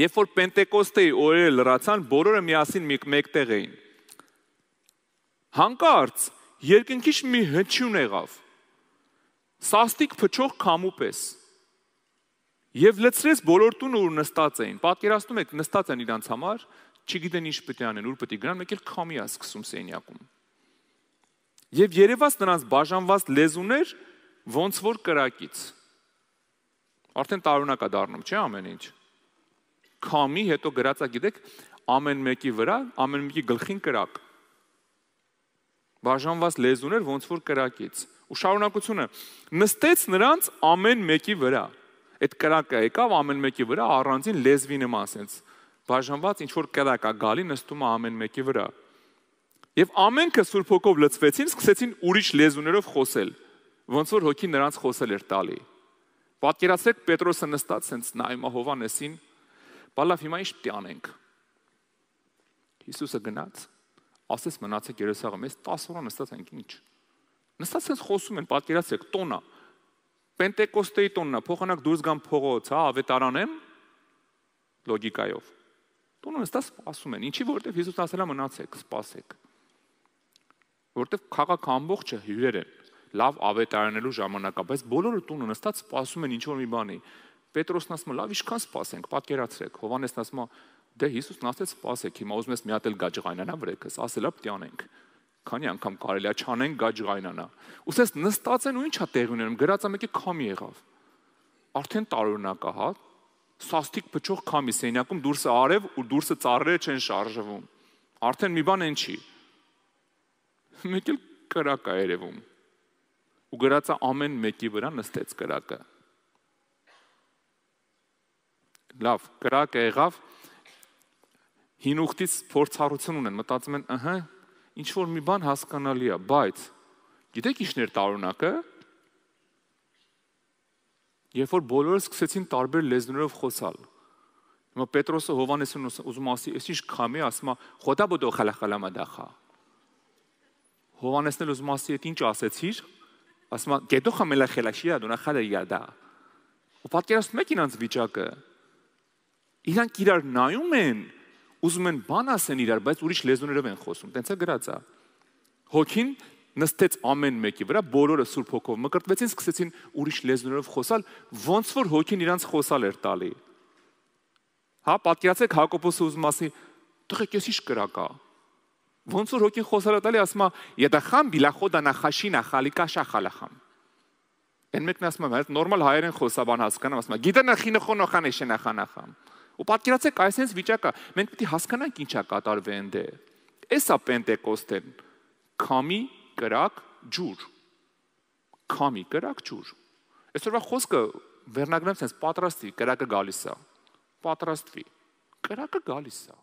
Երբ որ Պենտեկոստեի օրերը լրացան, բոլորը միասին մեկ մեկտեղ էին։ Հանկարծ երկնքից մի հնչյուն եղավ։ Սաստիկ փչող քամու պես։ Եվ լցրեց բոլոր տունը ուր նստած էին։ Պատկերացնում եք, նստած են իրանց համար, չգիտեն ինչ պետք է անեն, ուր պետք է գնան, մեկ էլ քամի է սկսում սենյակում։ Եվ երևաց նրանց բաժանված լեզուներ ոնց որ կրակից։ Արդեն տարօրինակ է դառնում, չէ՞ ամեն ինչ։ Քամի, հետո գրածա գիտեք, ամեն մեկի վրա, ամեն մեկի գլխին կրակ։ Բաժանված լեզուներ ոնց որ կրակից։ Ու շարունակությունը նստեց նրանց ամեն մեկի վրա։ Այդ կրակը եկավ ամեն մեկի վրա առանձին լեզվի նման sense բաժանված ինչ որ կրակա գալի նստում է ամեն մեկի վրա։ Եվ ամենքը Սուրբ Հոգով լցվեցին, սկսեցին ուրիշ լեզուներով խոսել, ոնց որ հոգին նրանց խոսել էր տալի։ Պատկերացրեք Պետրոսը նստած sense նայում է Հովանեսին, Բալավ հիմա ի՞նչ պետք է անենք։ Հիսուսը գնաց, ասես մնացեք Երուսաղեմ, այս 10 օրը նստած ենք ինչ։ Նստած ես խոսում են, պատկերացեք, տոննա։ Պենտեկոստեի տոննա, փոխանակ դուրս գամ փողոց, հա, ավետարանեմ լոգիկայով։ Տոնը նստած սպասում են, ինչի որտեվ Հիսուսն ասելա մնացեք, սպասեք։ Որտեվ քաղաքը ամբողջը հյուրեր են լավ ավետարանելու ժամանակա, բայց բոլորը տունը նստած սպասում են ինչ որ մի բանի։ Պետրոսն ասում է, լավ, ինչքան սպասենք, պատկերացրեք։ Հովանեսն ասում է, դե Հիսուսն ասեց, սպասեք, հիմա ուզում ես մի հատ էլ գաջղայնանա վրեքս, ասելա պիտի անենք։ Քանի անգամ կարելի է չանեն գաջղայնանա։ Ուսես նստած են ու ի՞նչ է տեղի ունենում, գրածա մեկի քամի եղավ։ Արդեն տարօրինակ է, հա։ Սաստիկ փչող քամի սենյակում դուրսը արև ու դուրսը ծառերը չեն շարժվում։ Արդեն մի բան են չի։ Մեկ էլ կրակ է երևում։ Ու գրածա ամեն մեկի վրա նստեց կրակը։ Լավ, կրակը եղավ։ Հին ուխտից փորձառություն ունեն, մտածում են, ըհը, ինչ որ մի բան հասկանալի է, բայց գիտեք ինչն էր տարօրինակը։ Երբ որ բոլորը սկսեցին տարբեր լեզուներով խոսալ, Հիմա Պետրոսը Հովանեսին ուզում ասի, «Էս ինչ քամի», ասում է, «Խոտա բոդո խալախալամա դախա»։ Հովանեսն էլ ուզում ասի, «Էդ ինչ ասեցիր»։ Ասում է, «Գետո խամելա խելաշիա դունա խալա յադա»։ Ու պատկերացնում եք իրանց վիճակը իրանք իրար նայում են, ուզում են բան ասեն իրար, բայց ուրիշ լեզուներով են խոսում։ Տենց է գրած է։ Հոգին նստեց ամեն մեկի վրա, բոլորը Սուրբ Հոգով մկրտվեցին, սկսեցին ուրիշ լեզուներով խոսալ, ոնց որ հոգին իրանց խոսալ էր տալի։ Հա, պատկերացեք Հակոբոսը ուզում ասի, «Տղեկ, ես ի՞նչ կրակա»։ Ոնց որ հոգին խոսալ է տալի, ասում է, «Եդախամ բիլախոդա նախաշինա խալիկաշա խալախամ»։ Են մեկն ասում է, «Հա, «Այդ նորմալ հայերեն խոսաբան հասկանամ», ասում է, «Գիտե նախինը խոնոխան է շնախանախամ»։ Ու պատկերացեք այսպես վիճակը, մենք պիտի հասկանանք ինչա կատարվե ընդ դե։ է։ Էսա Պենտեկոստեն։ Քամի, կրակ, ջուր։ Քամի, կրակ, ջուր։ Այսօրվա խոսքը վերնագրեմ sense պատրաստի, կրակը գալիս է։ Պատրաստվի։ Կրակը գալիս է։